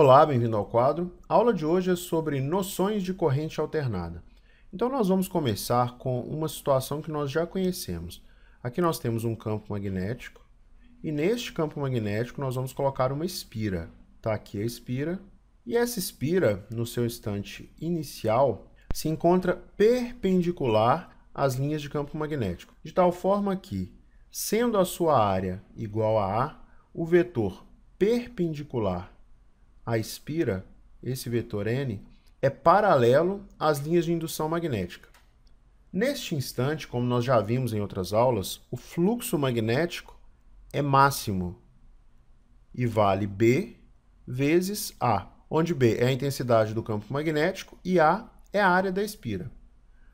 Olá, bem-vindo ao quadro. A aula de hoje é sobre noções de corrente alternada. Então, nós vamos começar com uma situação que nós já conhecemos. Aqui nós temos um campo magnético e neste campo magnético nós vamos colocar uma espira. Está aqui a espira e essa espira, no seu instante inicial, se encontra perpendicular às linhas de campo magnético, de tal forma que, sendo a sua área igual a A, o vetor perpendicular a espira, esse vetor N, é paralelo às linhas de indução magnética. Neste instante, como nós já vimos em outras aulas, o fluxo magnético é máximo e vale B vezes A, onde B é a intensidade do campo magnético e A é a área da espira.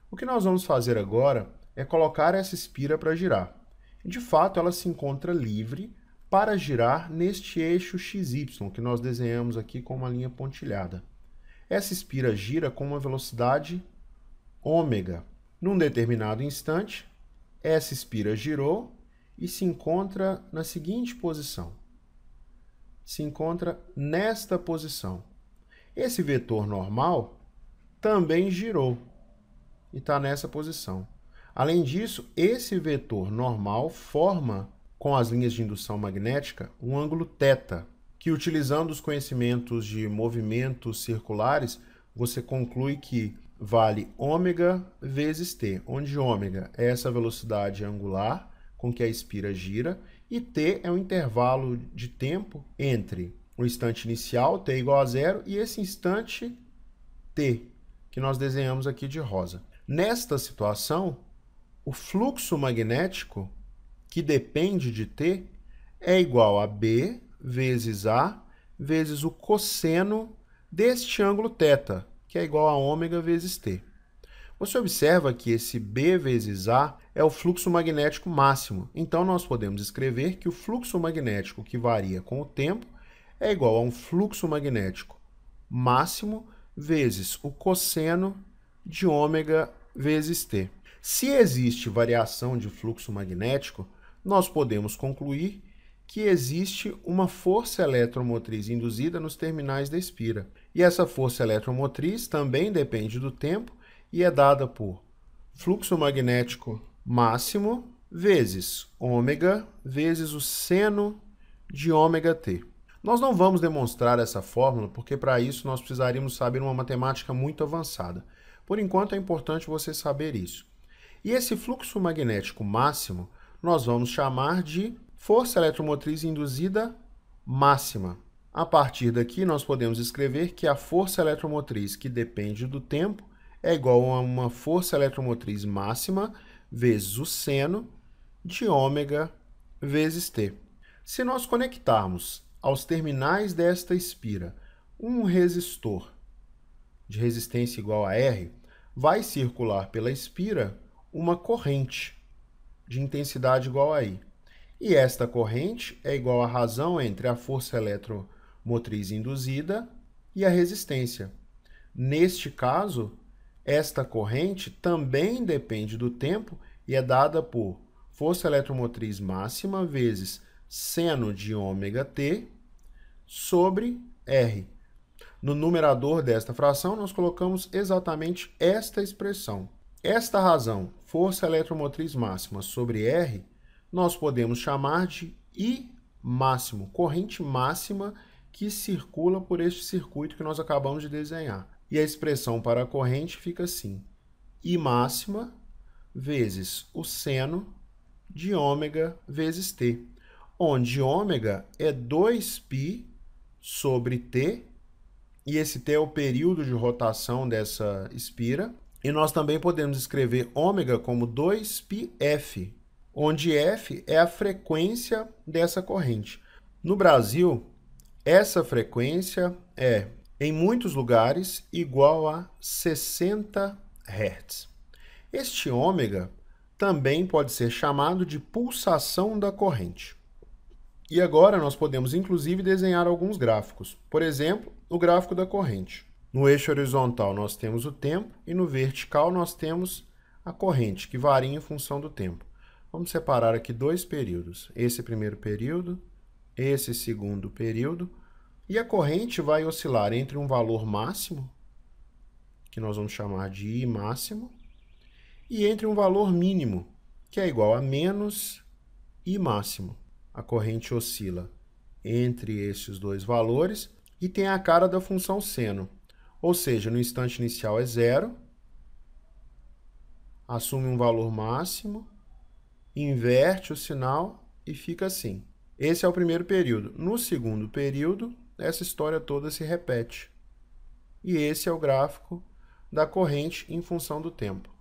O que nós vamos fazer agora é colocar essa espira para girar. De fato, ela se encontra livre para girar neste eixo XY que nós desenhamos aqui com uma linha pontilhada. Essa espira gira com uma velocidade ômega. Num determinado instante, essa espira girou e se encontra na seguinte posição. Se encontra nesta posição. Esse vetor normal também girou e está nessa posição. Além disso, esse vetor normal forma com as linhas de indução magnética um ângulo θ, que utilizando os conhecimentos de movimentos circulares, você conclui que vale ômega vezes t, onde ômega é essa velocidade angular com que a espira gira e t é o um intervalo de tempo entre o instante inicial, t igual a zero, e esse instante t, que nós desenhamos aqui de rosa. Nesta situação, o fluxo magnético que depende de t é igual a b vezes a vezes o cosseno deste ângulo θ, que é igual a ômega vezes t. Você observa que esse B vezes A é o fluxo magnético máximo. Então, nós podemos escrever que o fluxo magnético que varia com o tempo é igual a um fluxo magnético máximo vezes o cosseno de ômega vezes t. Se existe variação de fluxo magnético, nós podemos concluir que existe uma força eletromotriz induzida nos terminais da espira. E essa força eletromotriz também depende do tempo e é dada por fluxo magnético máximo vezes ômega vezes o seno de ômega t. Nós não vamos demonstrar essa fórmula porque para isso nós precisaríamos saber uma matemática muito avançada. Por enquanto é importante você saber isso. E esse fluxo magnético máximo nós vamos chamar de força eletromotriz induzida máxima. A partir daqui, nós podemos escrever que a força eletromotriz que depende do tempo é igual a uma força eletromotriz máxima vezes o seno de ômega vezes t. Se nós conectarmos aos terminais desta espira um resistor de resistência igual a R, vai circular pela espira uma corrente de intensidade igual a I. E esta corrente é igual à razão entre a força eletromotriz induzida e a resistência. Neste caso, esta corrente também depende do tempo e é dada por força eletromotriz máxima vezes seno de ômega t sobre R. No numerador desta fração, nós colocamos exatamente esta expressão. Esta razão, força eletromotriz máxima sobre R, nós podemos chamar de I máximo, corrente máxima que circula por este circuito que nós acabamos de desenhar. E a expressão para a corrente fica assim, I máxima vezes o seno de ômega vezes T, onde ômega é 2π sobre T, e esse T é o período de rotação dessa espira, e nós também podemos escrever ômega como 2πf, onde f é a frequência dessa corrente. No Brasil, essa frequência é, em muitos lugares, igual a 60 Hz. Este ômega também pode ser chamado de pulsação da corrente. E agora nós podemos inclusive desenhar alguns gráficos. Por exemplo, o gráfico da corrente. No eixo horizontal nós temos o tempo e no vertical nós temos a corrente, que varia em função do tempo. Vamos separar aqui dois períodos, esse primeiro período, esse segundo período, e a corrente vai oscilar entre um valor máximo, que nós vamos chamar de I máximo, e entre um valor mínimo, que é igual a menos I máximo. A corrente oscila entre esses dois valores e tem a cara da função seno. Ou seja, no instante inicial é zero, assume um valor máximo, inverte o sinal e fica assim. Esse é o primeiro período. No segundo período, essa história toda se repete. E esse é o gráfico da corrente em função do tempo.